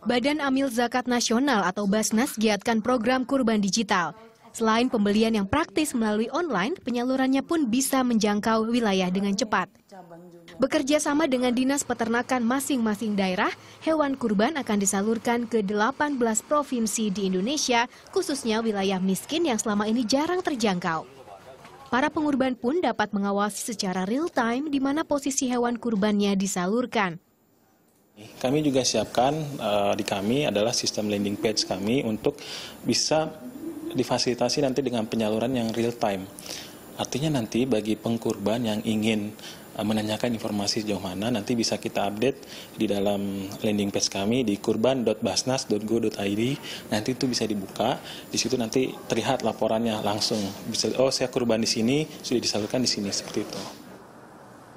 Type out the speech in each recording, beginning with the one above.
Badan Amil Zakat Nasional atau Basnas giatkan program kurban digital. Selain pembelian yang praktis melalui online, penyalurannya pun bisa menjangkau wilayah dengan cepat. Bekerja sama dengan dinas peternakan masing-masing daerah, hewan kurban akan disalurkan ke 18 provinsi di Indonesia, khususnya wilayah miskin yang selama ini jarang terjangkau. Para pengurban pun dapat mengawasi secara real time di mana posisi hewan kurbannya disalurkan. Kami juga siapkan uh, di kami adalah sistem landing page kami untuk bisa difasilitasi nanti dengan penyaluran yang real time. Artinya nanti bagi pengkurban yang ingin uh, menanyakan informasi sejauh mana nanti bisa kita update di dalam landing page kami di kurban.basnas.go.id nanti itu bisa dibuka di situ nanti terlihat laporannya langsung bisa oh saya kurban di sini sudah disalurkan di sini seperti itu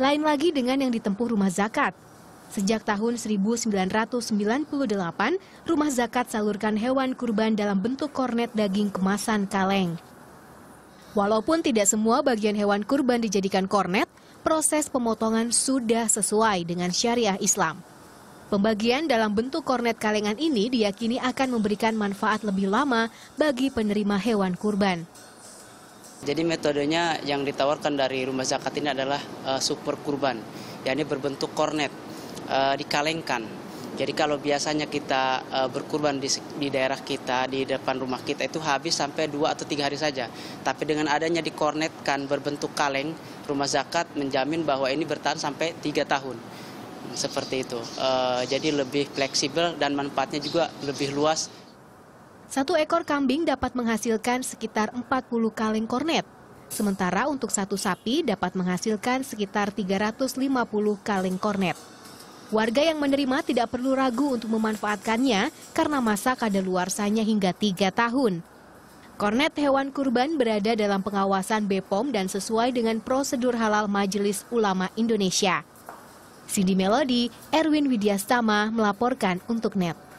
lain lagi dengan yang ditempuh rumah zakat Sejak tahun 1998, rumah zakat salurkan hewan kurban dalam bentuk kornet daging kemasan kaleng. Walaupun tidak semua bagian hewan kurban dijadikan kornet, proses pemotongan sudah sesuai dengan syariah Islam. Pembagian dalam bentuk kornet kalengan ini diyakini akan memberikan manfaat lebih lama bagi penerima hewan kurban. Jadi metodenya yang ditawarkan dari rumah zakat ini adalah uh, super kurban, yakni berbentuk kornet uh, dikalengkan. Jadi kalau biasanya kita eh, berkurban di, di daerah kita, di depan rumah kita itu habis sampai dua atau tiga hari saja. Tapi dengan adanya dikornetkan berbentuk kaleng, rumah zakat menjamin bahwa ini bertahan sampai tiga tahun. Seperti itu. Uh, jadi lebih fleksibel dan manfaatnya juga lebih luas. Satu ekor kambing dapat menghasilkan sekitar 40 kaleng kornet. Sementara untuk satu sapi dapat menghasilkan sekitar 350 kaleng kornet. Warga yang menerima tidak perlu ragu untuk memanfaatkannya karena masa kadaluarsanya hingga tiga tahun. Kornet hewan kurban berada dalam pengawasan BPOM dan sesuai dengan prosedur halal Majelis Ulama Indonesia. Cindy Melody, Erwin Widiastama melaporkan untuk NET.